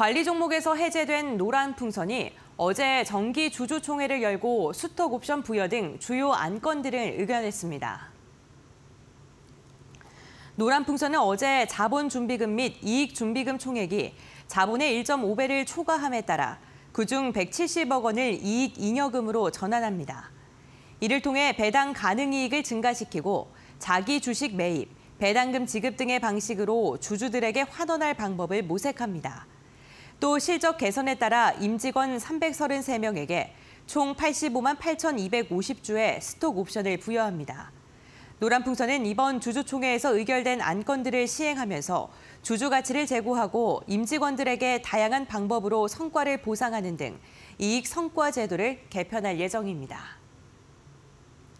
관리 종목에서 해제된 노란 풍선이 어제 정기 주주총회를 열고 수턱 옵션 부여 등 주요 안건들을 의견했습니다. 노란 풍선은 어제 자본준비금 및 이익준비금 총액이 자본의 1.5배를 초과함에 따라 그중 170억 원을 이익 잉여금으로 전환합니다. 이를 통해 배당 가능 이익을 증가시키고 자기 주식 매입, 배당금 지급 등의 방식으로 주주들에게 환원할 방법을 모색합니다. 또 실적 개선에 따라 임직원 333명에게 총 85만 8,250주의 스톡 옵션을 부여합니다. 노란풍선은 이번 주주총회에서 의결된 안건들을 시행하면서 주주 가치를 제고하고 임직원들에게 다양한 방법으로 성과를 보상하는 등 이익 성과 제도를 개편할 예정입니다.